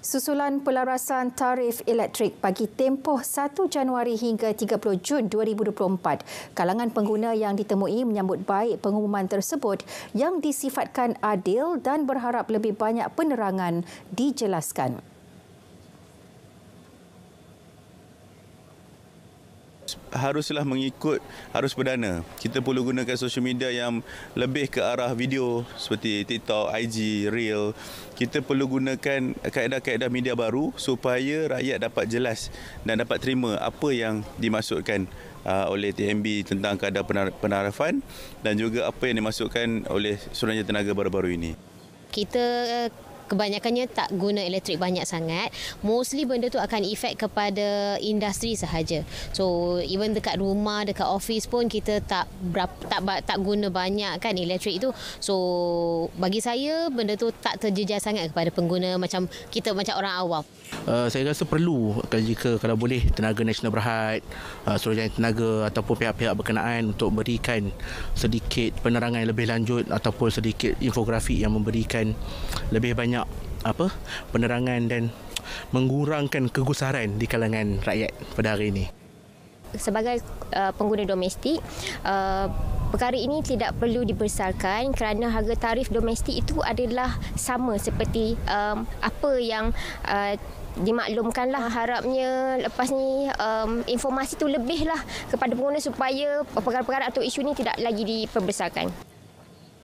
Susulan pelarasan tarif elektrik bagi tempoh 1 Januari hingga 30 Jun 2024. Kalangan pengguna yang ditemui menyambut baik pengumuman tersebut yang disifatkan adil dan berharap lebih banyak penerangan dijelaskan. haruslah mengikut arus perdana. Kita perlu gunakan social media yang lebih ke arah video seperti TikTok, IG, Reel. Kita perlu gunakan kaedah-kaedah media baru supaya rakyat dapat jelas dan dapat terima apa yang dimasukkan uh, oleh TMB tentang kadar penarafan dan juga apa yang dimasukkan oleh Suruhanjaya Tenaga baru-baru ini. Kita uh, kebanyakannya tak guna elektrik banyak sangat mostly benda tu akan efek kepada industri sahaja so even dekat rumah dekat office pun kita tak tak tak guna banyak kan elektrik tu so bagi saya benda tu tak terjejas sangat kepada pengguna macam kita macam orang awam Uh, saya rasa perlu kan jika kalau boleh tenaga nasional berhad uh, Suruhjaya Tenaga ataupun pihak-pihak berkenaan untuk berikan sedikit penerangan yang lebih lanjut ataupun sedikit infografik yang memberikan lebih banyak banyak apa penerangan dan mengurangkan kegusaran di kalangan rakyat pada hari ini. Sebagai uh, pengguna domestik, uh, perkara ini tidak perlu dibesarkan kerana harga tarif domestik itu adalah sama seperti um, apa yang uh, dimaklumkanlah harapnya lepas ni um, informasi tu lebihlah kepada pengguna supaya perkara-perkara atau isu ni tidak lagi diperbesarkan.